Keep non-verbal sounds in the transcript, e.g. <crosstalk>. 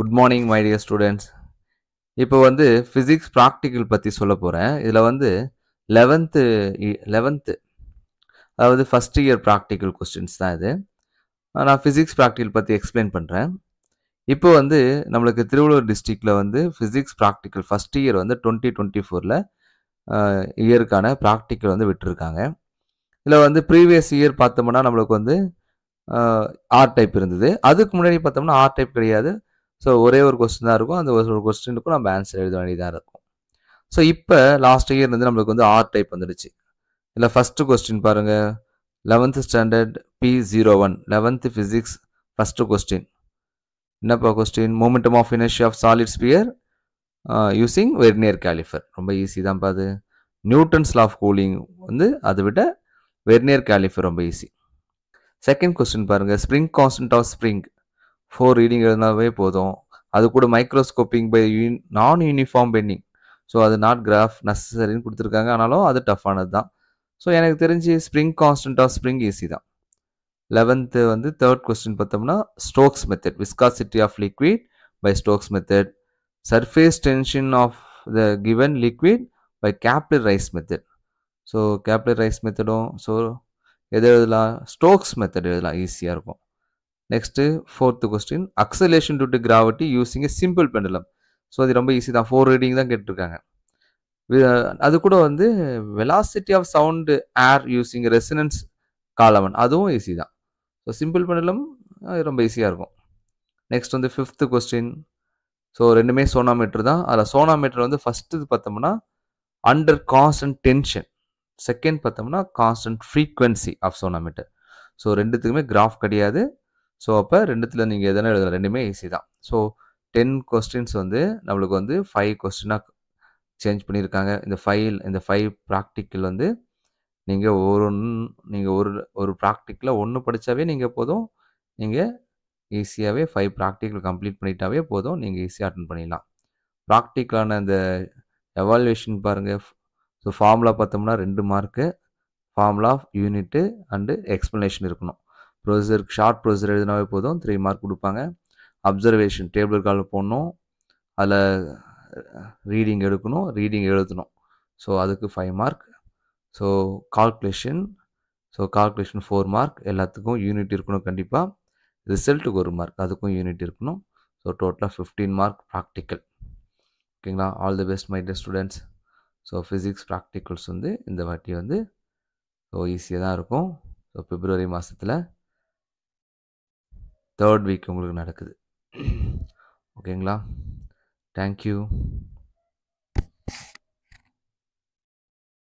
good morning my dear students இப்போ வந்து physics practical பற்றி சொல்ல போகிறேன் இதில் வந்து லெவன்த்து லெவன்த்து அதாவது ஃபஸ்ட் இயர் ப்ராக்டிக்கல் கொஸ்டின்ஸ் தான் இது நான் ஃபிசிக்ஸ் ப்ராக்டிக்கல் பற்றி எக்ஸ்பிளைன் பண்ணுறேன் இப்போ வந்து நம்மளுக்கு திருவள்ளூர் டிஸ்ட்ரிக்டில் வந்து ஃபிசிக்ஸ் ப்ராக்டிக்கல் ஃபஸ்ட் இயர் வந்து டுவெண்ட்டி டுவெண்ட்டி ஃபோரில் இயருக்கான ப்ராக்டிக்கல் வந்து விட்டுருக்காங்க இதில் வந்து ப்ரீவியஸ் இயர் பார்த்தோம்னா நம்மளுக்கு வந்து ஆர் டைப் இருந்தது அதுக்கு முன்னாடி பார்த்தோம்னா ஆர் டைப் கிடையாது ஸோ ஒரே ஒரு கொஸ்டின் தான் இருக்கும் அந்த ஒரு கொஸ்டினுக்கும் நம்ம ஆன்சர் எழுத வேண்டியதாக இருக்கும் ஸோ இப்போ லாஸ்ட் இயர் வந்து நம்மளுக்கு வந்து ஆர் டைப் வந்துடுச்சு இல்லை ஃபஸ்ட்டு கொஸ்டின் பாருங்கள் eleventh standard P zero one eleventh physics first question என்னப்பா question moment of inertia of solid sphere using vernier caliper ரொம்ப ஈஸி தான் பாது நியூட்டன்ஸ் ஆஃப் கூலிங் வந்து அதை விட வெர்னியர் கேலிஃபர் ரொம்ப ஈஸி செகண்ட் கொஸ்டின் பாருங்கள் spring constant of spring four reading எழுதினாவே போதும் அது கூட மைக்ரோஸ்கோப்பிங் by non uniform bending so அது நாட் கிராஃப் நெசசரின்னு கொடுத்துருக்காங்க ஆனாலும் அது டஃப்பானது தான் ஸோ எனக்கு தெரிஞ்சு spring constant of spring easy தான் லெவன்த்து வந்து தேர்ட் கொஸ்டின் பார்த்தோம்னா Stokes method viscosity of liquid by Stokes method surface tension of the given liquid by capillary rise method so capillary rise மெத்தடும் ஸோ எது எழுதலாம் Stokes method எழுதலாம் ஈஸியாக இருக்கும் next fourth question acceleration due to gravity using a simple pendulum so அது ரொம்ப easy தான் four reading தான் கேட்டிருக்காங்க அது கூட வந்து velocity of sound air using resonance column அதுவும் ஈஸி தான் ஸோ சிம்பிள் பெண்டலம் ரொம்ப ஈஸியாக இருக்கும் நெக்ஸ்ட் வந்து ஃபிஃப்த்து கொஸ்டின் ஸோ ரெண்டுமே சோனாமீட்டர் தான் அதில் சோனாமீட்டர் வந்து ஃபஸ்ட்டு பார்த்தோம்னா அண்டர் கான்ஸ்டன்ட் டென்ஷன் செகண்ட் பார்த்தோம்னா constant frequency of sonometer so ரெண்டுத்துக்குமே கிராஃப் கிடையாது ஸோ அப்போ ரெண்டுத்தில் நீங்கள் எதனா எழுதலாம் ரெண்டுமே ஈஸி தான் ஸோ டென் கொஸ்டின்ஸ் வந்து நம்மளுக்கு வந்து ஃபைவ் கொஸ்டினாக சேஞ்ச் பண்ணியிருக்காங்க இந்த ஃபைல் இந்த ஃபைவ் ப்ராக்டிக்கல் வந்து நீங்கள் ஒரு ஒன்று நீங்கள் ஒரு ஒரு ப்ராக்டிக்கலில் ஒன்று படித்தாவே நீங்கள் போதும் நீங்கள் ஈஸியாகவே ஃபைவ் ப்ராக்டிக்கல் கம்ப்ளீட் பண்ணிட்டாவே போதும் நீங்கள் ஈஸியாக அட்டன் பண்ணிடலாம் ப்ராக்டிக்கலான அந்த எவால்வேஷன் பாருங்கள் ஸோ ஃபார்முலா பார்த்தோம்னா ரெண்டு mark formula unit and explanation இருக்கணும் ப்ரொசர் ஷார்ட் ப்ரொசர் எழுதினாவே போதும் த்ரீ மார்க் கொடுப்பாங்க அப்சர்வேஷன் டேபிள் கால் போடணும் அதில் ரீடிங் எடுக்கணும் ரீடிங் எழுதணும் ஸோ அதுக்கு five mark so calculation so calculation four mark எல்லாத்துக்கும் யூனிட் இருக்கணும் கண்டிப்பாக ரிசல்ட்டுக்கு ஒரு மார்க் அதுக்கும் யூனிட் இருக்கணும் ஸோ டோட்டலாக ஃபிஃப்டீன் மார்க் ப்ராக்டிக்கல் ஓகேங்களா all the best my dearest students so physics practicals வந்து இந்த வாட்டி வந்து ஸோ ஈஸியாக தான் இருக்கும் ஸோ பிப்ரவரி மாதத்தில் தேர்ட் வீக் உங்களுக்கு நடக்குது ஓகேங்களா <clears throat> தேங்க்யூ